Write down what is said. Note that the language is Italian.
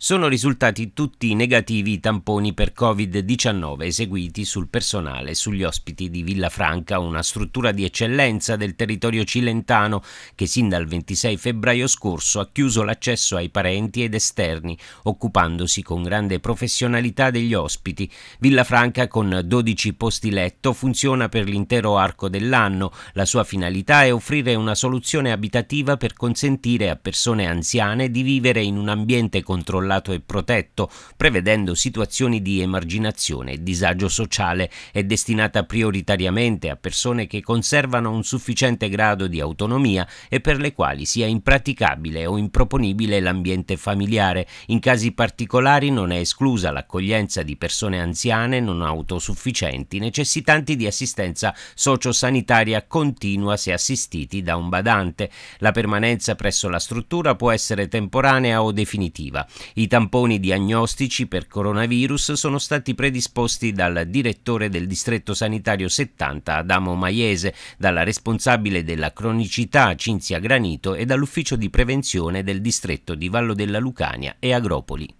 sono risultati tutti negativi i tamponi per Covid-19 eseguiti sul personale e sugli ospiti di Villa Franca, una struttura di eccellenza del territorio cilentano che sin dal 26 febbraio scorso ha chiuso l'accesso ai parenti ed esterni, occupandosi con grande professionalità degli ospiti. Villa Franca con 12 posti letto funziona per l'intero arco dell'anno. La sua finalità è offrire una soluzione abitativa per consentire a persone anziane di vivere in un ambiente controllato controllato e protetto, prevedendo situazioni di emarginazione e disagio sociale, è destinata prioritariamente a persone che conservano un sufficiente grado di autonomia e per le quali sia impraticabile o improponibile l'ambiente familiare. In casi particolari non è esclusa l'accoglienza di persone anziane non autosufficienti necessitanti di assistenza sociosanitaria continua se assistiti da un badante. La permanenza presso la struttura può essere temporanea o definitiva. I tamponi diagnostici per coronavirus sono stati predisposti dal direttore del distretto sanitario 70 Adamo Maiese, dalla responsabile della cronicità Cinzia Granito e dall'ufficio di prevenzione del distretto di Vallo della Lucania e Agropoli.